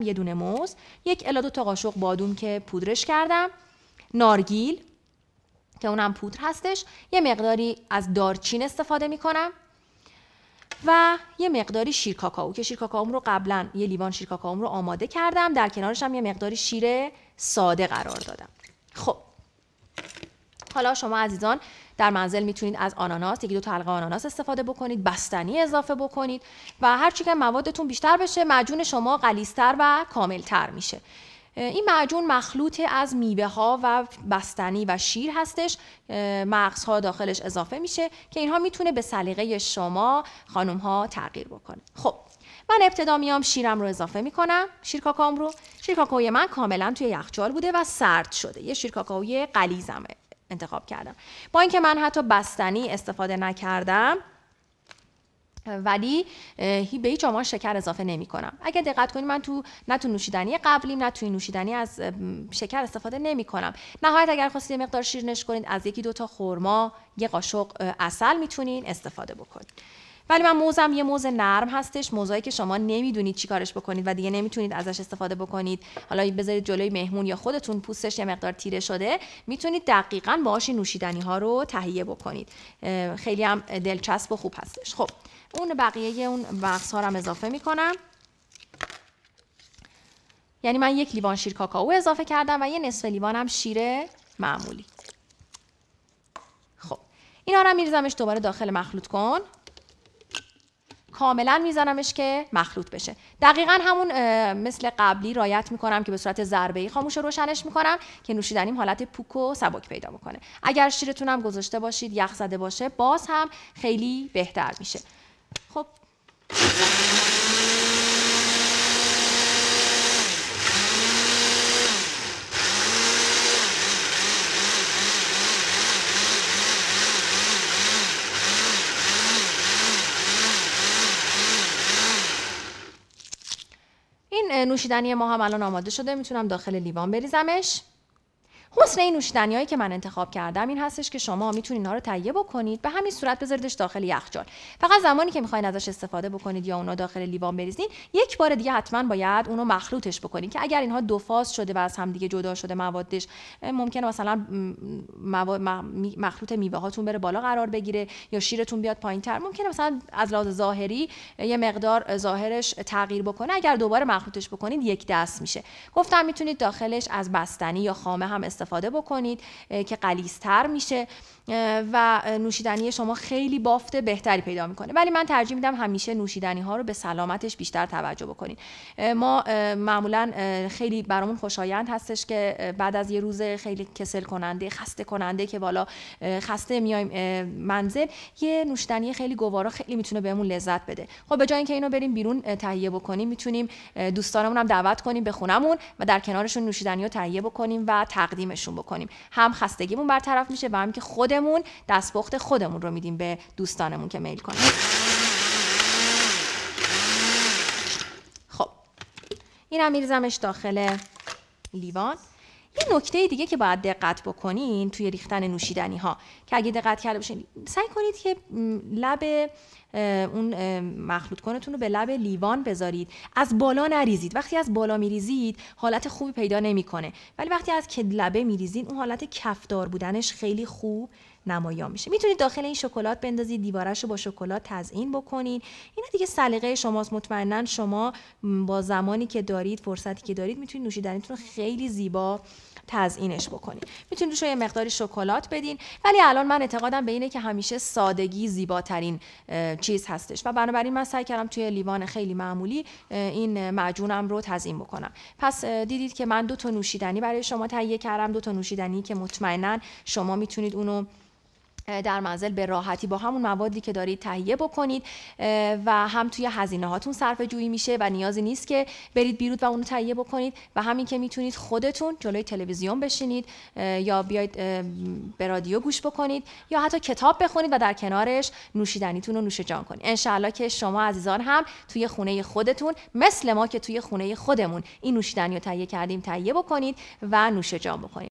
یه دونه موز یک الا دو تا قاشق بادوم که پودرش کردم نارگیل که اونم پودر هستش یه مقداری از دارچین استفاده میکنم و یه مقداری شیر کاکائو که شیر کاکائوم رو قبلا یه لیوان شیر کاکائوم رو آماده کردم در کنارش هم یه مقداری شیر ساده قرار دادم خب حالا شما عزیزان در منزل میتونید از آناناس یکی دو تا آناناس استفاده بکنید بستنی اضافه بکنید و هر که موادتون بیشتر بشه معجون شما قلیستر و کاملتر میشه این معجون مخلوط از میوه ها و بستنی و شیر هستش مغز ها داخلش اضافه میشه که اینها میتونه به سلیقه شما خانم ها تغییر بکنه خب من ابتدا میام شیرم رو اضافه میکنم شیر رو شیر من کاملا توی یخچال بوده و سرد شده یه شیر کاکاوی انتخاب کردم با اینکه من حتی بستنی استفاده نکردم ولی به هیچ آمان شکر اضافه نمی کنم اگر دقت کنید من تو نه تو نوشیدنی قبلیم نه این نوشیدنی از شکر استفاده نمی کنم نهایت اگر خواستید مقدار شیرینش کنید از یکی دو تا خرما یه قاشق اصل میتونین استفاده بکنید ولی من موزم یه موز نرم هستش موزایی که شما نمیدونید چی کارش بکنید و دیگه نمیتونید ازش استفاده بکنید حالا بذارید جلوی مهمون یا خودتون پوستش یه مقدار تیره شده میتونید دقیقا باهاش نوشیدنی ها رو تهیه بکنید خیلی هم دلچسب و خوب هستش خب اون بقیه اون وقت ها رو هم اضافه میکنم یعنی من یک لیوان شیر کاکائو اضافه کردم و یه نصف لیوانم شیر معمولی خب اینا رو میریزمش دوباره داخل مخلوط کن کاملا میزنمش که مخلوط بشه دقیقا همون مثل قبلی رایت میکنم که به صورت ضربه ای خاموش روشنش میکنم که نوشیدنیم حالت پوک و سبک پیدا میکنه اگر شیرتونم گذاشته باشید یخ زده باشه باز هم خیلی بهتر میشه خب نوشیدنی ما هم الان آماده شده میتونم داخل لیوان بریزمش حسن این هایی که من انتخاب کردم این هستش که شما میتونید اینها رو تهیه بکنید به همین صورت بذاریدش داخل یخچال فقط زمانی که میخواین ازش استفاده بکنید یا اونا داخل لیوان بریزین یک بار دیگه حتما باید اونو مخلوطش بکنید که اگر اینها دو فاز شده و از هم دیگه جدا شده موادش ممکنه مثلا مواد مخلوط میوه هاتون بره بالا قرار بگیره یا شیرتون بیاد تر ممکنه مثلا از لحاظ ظاهری یه مقدار ظاهرش تغییر بکنه اگر دوباره مخلوطش بکنید یک دست میشه گفتم میتونید داخلش از بستنی یا خامه هم استفاده استفاده بکنید که قلیزتر میشه و نوشیدنی شما خیلی بافت بهتری پیدا میکنه ولی من ترجیح میدم همیشه نوشیدنی ها رو به سلامتش بیشتر توجه بکنید ما معمولا خیلی برامون خوشایند هستش که بعد از یه روز خیلی کسل کننده خسته کننده که بالا خسته میایم منزل یه نوشیدنی خیلی گوارا خیلی میتونه بهمون لذت بده خب به جای اینکه اینو بریم بیرون تهیه بکنیم میتونیم دوستانمون هم دعوت کنیم به خونمون و در کنارشون نوشیدنی رو تهیه بکنیم و تقدیم بکنیم هم خستگیمون برطرف میشه و هم که خودمون دستپخت خودمون رو میدیم به دوستانمون که میل کنن خب اینم میریزمش داخل لیوان یه نکته دیگه که باید دقت بکنین توی ریختن نوشیدنی ها که اگه دقت کرده باشین سعی کنید که لب اون مخلوط کنتون رو به لب لیوان بذارید از بالا نریزید وقتی از بالا میریزید حالت خوبی پیدا نمیکنه ولی وقتی از لبه میریزید اون حالت کفدار بودنش خیلی خوب نمایان میشه میتونید داخل این شکلات بندازید دیوارش رو با شکلات تزئین بکنید اینا دیگه سلیقه شماست مطمئنا شما با زمانی که دارید فرصتی که دارید میتونید نوشیدنیتون خیلی زیبا تزئینش بکنید میتونید روش یه مقداری شکلات بدین ولی الان من اعتقادم به اینه که همیشه سادگی زیباترین چیز هستش و بنابراین من سعی کردم توی لیوان خیلی معمولی این معجونم رو تزیین بکنم پس دیدید که من دو تا نوشیدنی برای شما تهیه کردم دو تا نوشیدنی که مطمئنا شما میتونید اونو در منزل به راحتی با همون موادی که دارید تهیه بکنید و هم توی هزینه هاتون صرف جویی میشه و نیازی نیست که برید بیرون و اونو تهیه بکنید و همین که میتونید خودتون جلوی تلویزیون بشینید یا بیاید به رادیو گوش بکنید یا حتی کتاب بخونید و در کنارش نوشیدنیتون رو نوش جان کنید انشالله که شما عزیزان هم توی خونه خودتون مثل ما که توی خونه خودمون این نوشیدنی رو تهیه کردیم تهیه بکنید و نوش جان بکنید